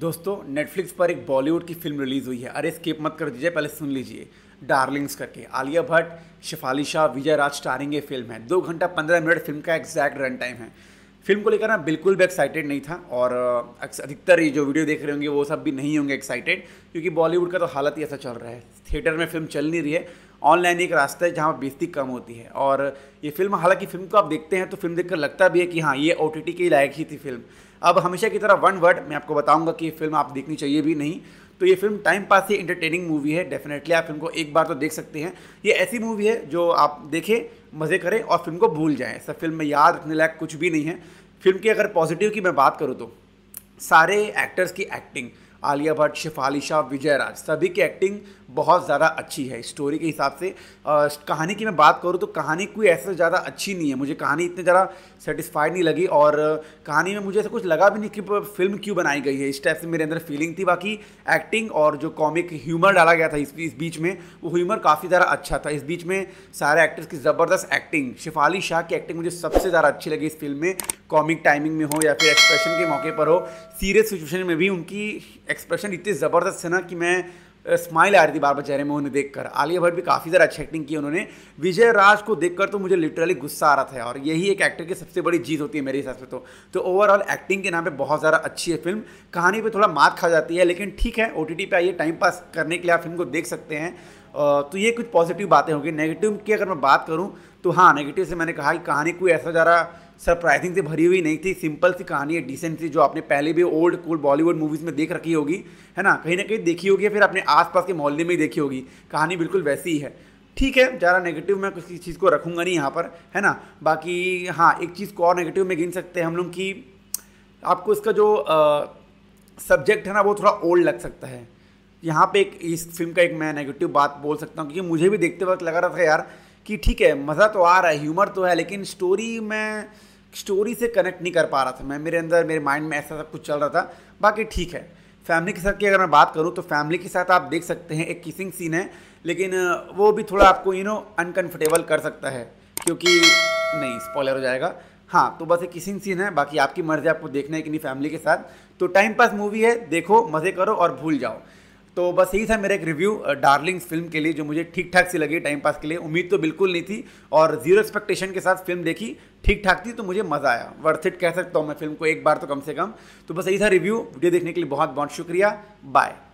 दोस्तों नेटफ्लिक्स पर एक बॉलीवुड की फिल्म रिलीज़ हुई है अरे स्किप मत कर दीजिए पहले सुन लीजिए डार्लिंग्स करके आलिया भट्ट शिफाली शाह विजय राज स्टारिंग ये फिल्म है दो घंटा पंद्रह मिनट फिल्म का एग्जैक्ट रन टाइम है फिल्म को लेकर ना बिल्कुल भी एक्साइटेड नहीं था और अधिकतर ये जो वीडियो देख रहे होंगे वो सब भी नहीं होंगे एक्साइटेड क्योंकि बॉलीवुड का तो हालत ही ऐसा चल रहा है थिएटर में फिल्म चल नहीं रही है ऑनलाइन एक रास्ता है जहाँ बेजती कम होती है और ये फिल्म हालांकि फिल्म को आप देखते हैं तो फिल्म देखकर लगता भी है कि हाँ ये ओ के लायक ही थी फिल्म अब हमेशा की तरह वन वर्ड मैं आपको बताऊँगा कि ये फिल्म आप देखनी चाहिए भी नहीं तो ये फिल्म टाइम पास ही इंटरटेनिंग मूवी है डेफिनेटली आप फिल्म को एक बार तो देख सकते हैं ये ऐसी मूवी है जो आप देखें मज़े करें और फिल्म को भूल जाए सब फिल्म में याद रखने लायक कुछ भी नहीं है फिल्म की अगर पॉजिटिव की मैं बात करूँ तो सारे एक्टर्स की एक्टिंग आलिया भट्ट शिफाली शाह विजय राज सभी की एक्टिंग बहुत ज़्यादा अच्छी है स्टोरी के हिसाब से आ, कहानी की मैं बात करूँ तो कहानी कोई ऐसा ज़्यादा अच्छी नहीं है मुझे कहानी इतनी ज़्यादा सेटिस्फाइड नहीं लगी और कहानी में मुझे ऐसा कुछ लगा भी नहीं कि फिल्म क्यों बनाई गई है इस टाइप से मेरे अंदर फीलिंग थी बाकी एक्टिंग और जो कॉमिक ह्यूमर डाला गया था इस, इस बीच में वो ह्यूमर काफ़ी ज़्यादा अच्छा था इस बीच में सारे एक्टर्स की ज़बरदस्त एक्टिंग शिफाली शाह की एक्टिंग मुझे सबसे ज़्यादा अच्छी लगी इस फिल्म में कॉमिक टाइमिंग में हो या फिर एक्सप्रेशन के मौके पर हो सीरियस सिचुएशन में भी उनकी एक्सप्रेशन इतने ज़बरदस्त है ना कि मैं स्माइल आ रही थी बार बार चेहरे में उन्हें देखकर आलिया भट्ट भी काफ़ी ज़्यादा अच्छी एक्टिंग की उन्होंने विजय राज को देखकर तो मुझे लिटरली गुस्सा आ रहा था और यही एक एक्टर की सबसे बड़ी जीत होती है मेरे हिसाब से तो तो ओवरऑल एक्टिंग के नाम पे बहुत ज़्यादा अच्छी है फिल्म कहानी पे थोड़ा मात खा जाती है लेकिन ठीक है ओ पे आइए टाइम पास करने के लिए आप फिल्म को देख सकते हैं तो ये कुछ पॉजिटिव बातें होंगी नेगेटिव की अगर मैं बात करूँ तो हाँ नेगेटिव से मैंने कहा कि कहानी कोई ऐसा ज़्यादा सरप्राइजिंग से भरी हुई नहीं थी सिंपल सी कहानी है डिसेंट सी जो आपने पहले भी ओल्ड कूल बॉलीवुड मूवीज़ में देख रखी होगी है ना कहीं ना कहीं देखी होगी फिर अपने आसपास के मोहल्ले में ही देखी होगी कहानी बिल्कुल वैसी ही है ठीक है ज़्यादा नेगेटिव मैं किसी चीज़ को रखूँगा नहीं यहाँ पर है ना बाकी हाँ एक चीज़ को और नेगेटिव में गिन सकते हैं हम लोग कि आपको इसका जो सब्जेक्ट है ना वो थोड़ा ओल्ड लग सकता है यहाँ पे एक इस फिल्म का एक मैं नेगेटिव बात बोल सकता हूँ क्योंकि मुझे भी देखते वक्त लगा रहा था यार कि ठीक है मज़ा तो आ रहा है ह्यूमर तो है लेकिन स्टोरी में स्टोरी से कनेक्ट नहीं कर पा रहा था मैं मेरे अंदर मेरे माइंड में ऐसा सब कुछ चल रहा था बाकी ठीक है फैमिली के साथ की अगर मैं बात करूँ तो फैमिली के साथ आप देख सकते हैं एक किसिंग सीन है लेकिन वो भी थोड़ा आपको यू नो अनकम्फर्टेबल कर सकता है क्योंकि नहीं स्पॉलर हो जाएगा हाँ तो बस एक किसिंग सीन है बाकी आपकी मर्ज़ी आपको देखना है कि नहीं फैमिली के साथ तो टाइम पास मूवी है देखो मज़े करो और भूल जाओ तो बस यही था मेरा एक रिव्यू डार्लिंग्स फिल्म के लिए जो मुझे ठीक ठाक सी लगी टाइम पास के लिए उम्मीद तो बिल्कुल नहीं थी और जीरो एक्सपेक्टेशन के साथ फिल्म देखी ठीक ठाक थी तो मुझे मज़ा आया वर्थ इट कह सकता हूँ मैं फिल्म को एक बार तो कम से कम तो बस यही था रिव्यू वीडियो देखने के लिए बहुत बहुत शुक्रिया बाय